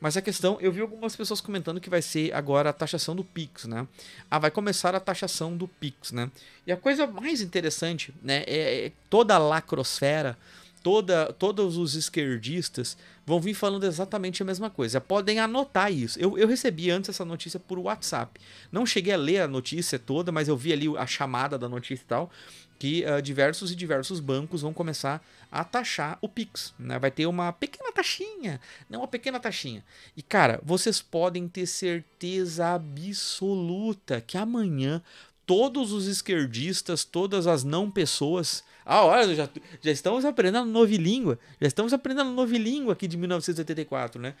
Mas a questão, eu vi algumas pessoas comentando que vai ser agora a taxação do Pix, né? Ah, vai começar a taxação do Pix, né? E a coisa mais interessante, né, é, é toda a lacrosfera, toda, todos os esquerdistas vão vir falando exatamente a mesma coisa. Podem anotar isso. Eu, eu recebi antes essa notícia por WhatsApp. Não cheguei a ler a notícia toda, mas eu vi ali a chamada da notícia e tal que uh, diversos e diversos bancos vão começar a taxar o Pix. Né? Vai ter uma pequena taxinha, não uma pequena taxinha. E cara, vocês podem ter certeza absoluta que amanhã todos os esquerdistas, todas as não pessoas. Ah, olha, já, já estamos aprendendo novilíngua. Já estamos aprendendo novilíngua aqui de 1984, né?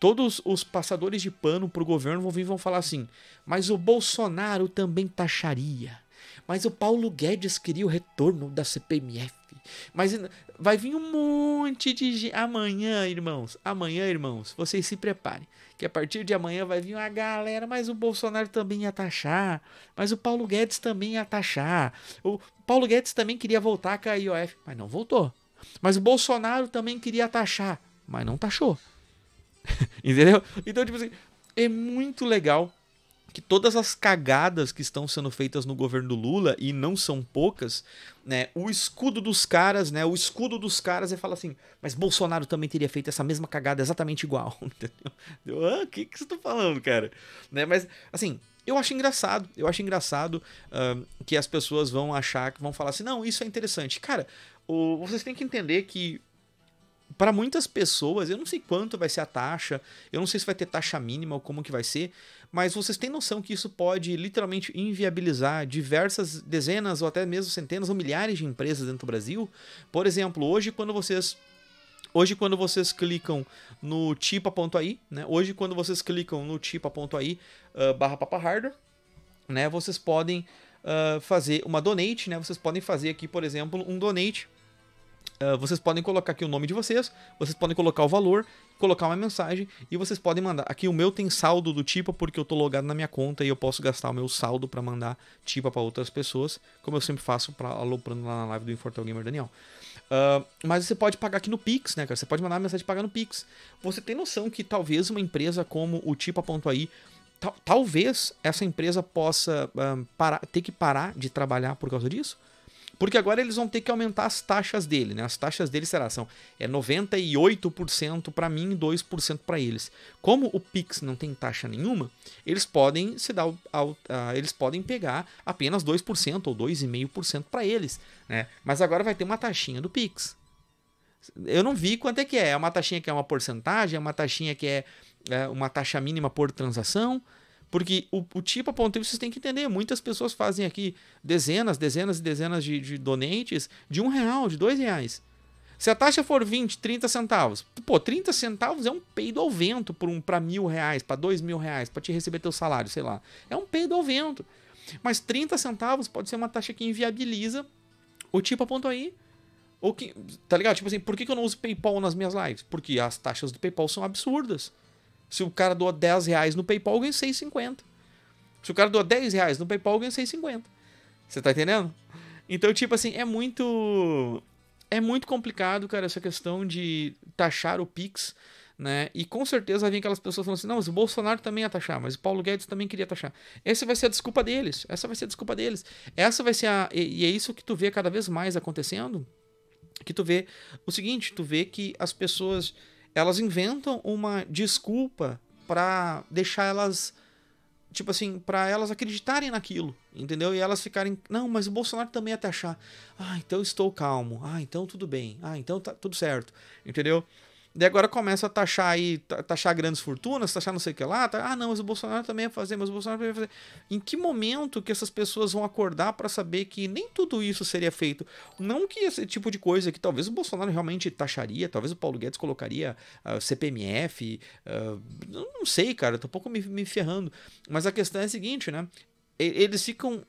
Todos os passadores de pano pro governo vão vir e vão falar assim: mas o Bolsonaro também taxaria. Mas o Paulo Guedes queria o retorno da CPMF. Mas vai vir um monte de gente. Amanhã, irmãos. Amanhã, irmãos. Vocês se preparem. Que a partir de amanhã vai vir uma galera. Mas o Bolsonaro também ia taxar. Mas o Paulo Guedes também ia taxar. O Paulo Guedes também queria voltar com a IOF. Mas não voltou. Mas o Bolsonaro também queria taxar. Mas não taxou. Entendeu? Então, tipo assim, é muito legal que todas as cagadas que estão sendo feitas no governo do Lula, e não são poucas, né, o escudo dos caras, né, o escudo dos caras é falar assim, mas Bolsonaro também teria feito essa mesma cagada exatamente igual, entendeu? ah, o que que você tá falando, cara? Né, mas, assim, eu acho engraçado, eu acho engraçado uh, que as pessoas vão achar, que vão falar assim, não, isso é interessante. Cara, o, vocês têm que entender que para muitas pessoas, eu não sei quanto vai ser a taxa, eu não sei se vai ter taxa mínima ou como que vai ser, mas vocês têm noção que isso pode literalmente inviabilizar diversas dezenas ou até mesmo centenas ou milhares de empresas dentro do Brasil? Por exemplo, hoje quando vocês Hoje, quando vocês clicam no tipa.ai, né? Hoje, quando vocês clicam no tipa.ai uh, ah, barra papa hardware, né? Vocês podem uh, fazer uma donate, né? Vocês podem fazer aqui, por exemplo, um donate ah, vocês podem colocar aqui o nome de vocês, vocês podem colocar o valor, colocar uma mensagem e vocês podem mandar. Aqui o meu tem saldo do Tipa porque eu tô logado na minha conta e eu posso gastar o meu saldo para mandar Tipa para outras pessoas, como eu sempre faço para aloprando lá na live do Infortal Gamer Daniel. Uh, mas você pode pagar aqui no Pix, né, cara? Você pode mandar uma mensagem pagar no Pix. Você tem noção que talvez uma empresa como o Tipa.ai talvez essa empresa possa um, ah, parar, ter que parar de trabalhar por causa disso? Porque agora eles vão ter que aumentar as taxas dele, né? As taxas dele será são é 98% para mim e 2% para eles. Como o Pix não tem taxa nenhuma, eles podem se dar ao, eles podem pegar apenas 2% ou 2,5% para eles, né? Mas agora vai ter uma taxinha do Pix. Eu não vi quanto é que é. É uma taxinha que é uma porcentagem, é uma taxinha que é, é uma taxa mínima por transação. Porque o, o tipo apontei, vocês têm que entender, muitas pessoas fazem aqui dezenas, dezenas e dezenas de, de donantes de um real, de dois reais. Se a taxa for 20, 30 centavos, pô, 30 centavos é um peido ao vento para um, pra mil reais, para dois mil reais, para te receber teu salário, sei lá. É um peido ao vento. Mas 30 centavos pode ser uma taxa que inviabiliza o tipo ponto aí. Ou que, tá ligado? Tipo assim, por que eu não uso PayPal nas minhas lives? Porque as taxas do PayPal são absurdas. Se o cara doa 10 reais no PayPal, eu ganho 6,50. Se o cara doa 10 reais no PayPal, eu ganho 6,50. Você tá entendendo? Então, tipo assim, é muito. É muito complicado, cara, essa questão de taxar o Pix, né? E com certeza vem aquelas pessoas falando assim: não, mas o Bolsonaro também ia taxar, mas o Paulo Guedes também queria taxar. Essa vai ser a desculpa deles. Essa vai ser a desculpa deles. Essa vai ser a. E é isso que tu vê cada vez mais acontecendo. Que tu vê o seguinte: tu vê que as pessoas elas inventam uma desculpa para deixar elas tipo assim, para elas acreditarem naquilo, entendeu? E elas ficarem, não, mas o Bolsonaro também até achar, ah, então estou calmo, ah, então tudo bem, ah, então tá tudo certo, entendeu? E agora começa a taxar aí, taxar grandes fortunas, taxar não sei o que lá. ah, não, mas o Bolsonaro também vai fazer, mas o Bolsonaro também vai fazer. Em que momento que essas pessoas vão acordar para saber que nem tudo isso seria feito? Não que esse tipo de coisa que talvez o Bolsonaro realmente taxaria, talvez o Paulo Guedes colocaria uh, ah, CPMF, uh, ah, não sei, cara, tô um pouco me, me ferrando. Mas a questão é a seguinte, né? Eles ficam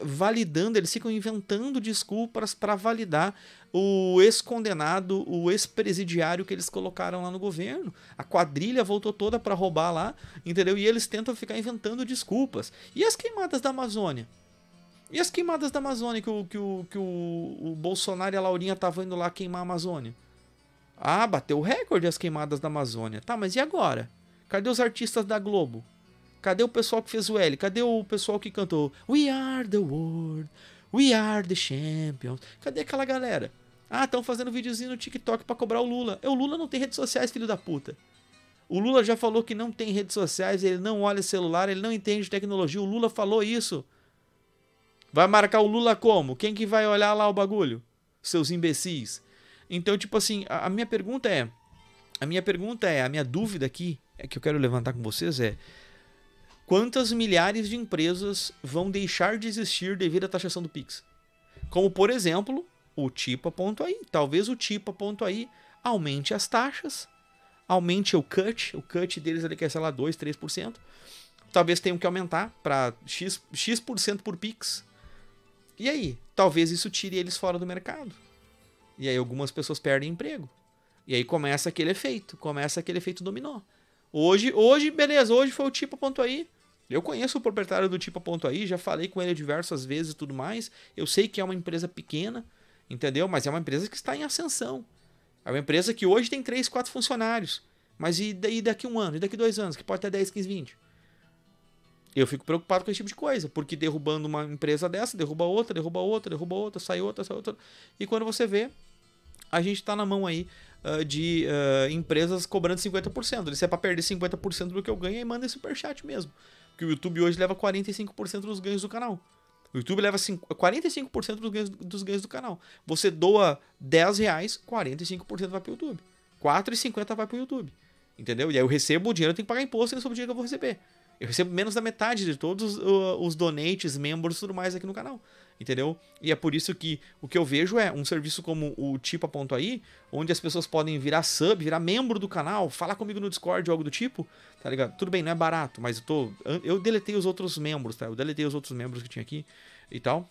validando, eles ficam inventando desculpas para validar o ex-condenado, o ex-presidiário que eles colocaram lá no governo. A quadrilha voltou toda para roubar lá, entendeu? E eles tentam ficar inventando desculpas. E as queimadas da Amazônia? E as queimadas da Amazônia que o, que o, que o, o Bolsonaro e a Laurinha estavam indo lá queimar a Amazônia? Ah, bateu o recorde as queimadas da Amazônia. Tá, mas e agora? Cadê os artistas da Globo? Cadê o pessoal que fez o L? Cadê o pessoal que cantou We are the world, we are the champions? Cadê aquela galera? Ah, estão fazendo videozinho no TikTok para cobrar o Lula. É, o Lula não tem redes sociais, filho da puta. O Lula já falou que não tem redes sociais, ele não olha celular, ele não entende tecnologia. O Lula falou isso. Vai marcar o Lula como? Quem que vai olhar lá o bagulho? Seus imbecis. Então, tipo assim, a, a minha pergunta é, a minha pergunta é, a minha dúvida aqui é que eu quero levantar com vocês é, quantas milhares de empresas vão deixar de existir devido à taxação do Pix. Como, por exemplo, o Tipa.ai. Talvez o Tipa.ai aumente as taxas, aumente o cut. O cut deles ele quer, é, sei lá, 2%, 3%. Talvez tenham que aumentar para X%, X por Pix. E aí? Talvez isso tire eles fora do mercado. E aí algumas pessoas perdem emprego. E aí começa aquele efeito, começa aquele efeito dominó. Hoje, hoje, beleza, hoje foi o tipo ponto aí. Eu conheço o proprietário do tipo ponto aí, já falei com ele diversas vezes e tudo mais. Eu sei que é uma empresa pequena, entendeu? Mas é uma empresa que está em ascensão. É uma empresa que hoje tem 3, 4 funcionários. Mas e, daqui um ano? E daqui dois anos? Que pode ter 10, 15, 20? Eu fico preocupado com esse tipo de coisa, porque derrubando uma empresa dessa, derruba outra, derruba outra, derruba outra, sai outra, sai outra. E quando você vê, a gente está na mão aí uh, de uh, empresas cobrando 50%. Se é para perder 50% do que eu ganho, aí manda superchat mesmo. Porque o YouTube hoje leva 45% dos ganhos do canal. O YouTube leva 45% dos ganhos, dos ganhos do canal. Você doa 10 reais, 45% vai para o YouTube. 4,50 vai para o YouTube. Entendeu? E aí eu recebo o dinheiro, eu tenho que pagar imposto sobre o dinheiro que eu vou receber. Eu recebo menos da metade de todos uh, os donates, membros e tudo mais aqui no canal. Entendeu? E é por isso que o que eu vejo é um serviço como o Tipa.ai, onde as pessoas podem virar sub, virar membro do canal, falar comigo no Discord ou algo do tipo, tá ligado? Tudo bem, não é barato, mas eu tô. Eu deletei os outros membros, tá? Eu deletei os outros membros que tinha aqui e tal.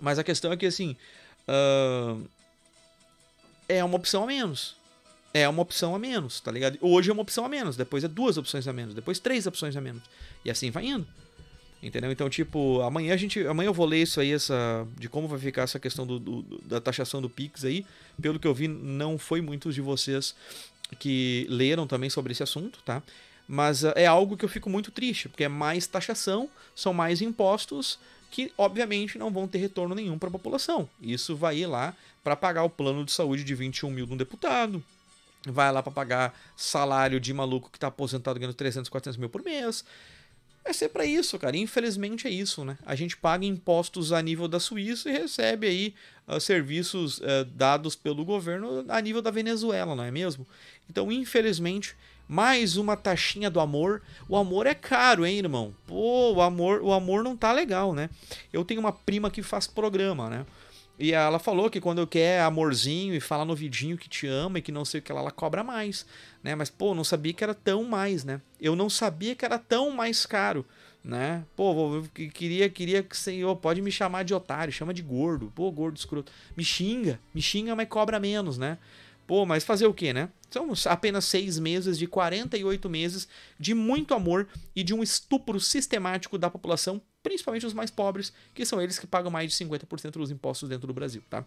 Mas a questão é que assim. Uh, é uma opção a menos é uma opção a menos, tá ligado? Hoje é uma opção a menos, depois é duas opções a menos, depois três opções a menos. E assim vai indo. Entendeu? Então, tipo, amanhã a gente. Amanhã eu vou ler isso aí, essa. De como vai ficar essa questão do, do, da taxação do Pix aí. Pelo que eu vi, não foi muitos de vocês que leram também sobre esse assunto, tá? Mas ah, é algo que eu fico muito triste, porque é mais taxação, são mais impostos que, obviamente, não vão ter retorno nenhum para a população. Isso vai ir lá para pagar o plano de saúde de 21 mil de um deputado, vai lá para pagar salário de maluco que tá aposentado ganhando 300, 400 mil por mês. Vai ser para isso, cara. Infelizmente é isso, né? A gente paga impostos a nível da Suíça e recebe aí uh, serviços uh, dados pelo governo a nível da Venezuela, não é mesmo? Então, infelizmente, mais uma taxinha do amor. O amor é caro, hein, irmão? Pô, o amor, o amor não tá legal, né? Eu tenho uma prima que faz programa, né? E ela falou que quando eu quer amorzinho e fala no vidinho que te ama e que não sei o que ela, ela cobra mais, né? Mas pô, não sabia que era tão mais, né? Eu não sabia que era tão mais caro, né? Pô, eu queria, queria que senhor pode me chamar de otário, chama de gordo, pô, gordo escroto, me xinga, me xinga, mas cobra menos, né? Pô, mas fazer o que, né? São apenas seis meses de 48 meses de muito amor e de um estupro sistemático da população principalmente os mais pobres, que são eles que pagam mais de 50% dos impostos dentro do Brasil, tá?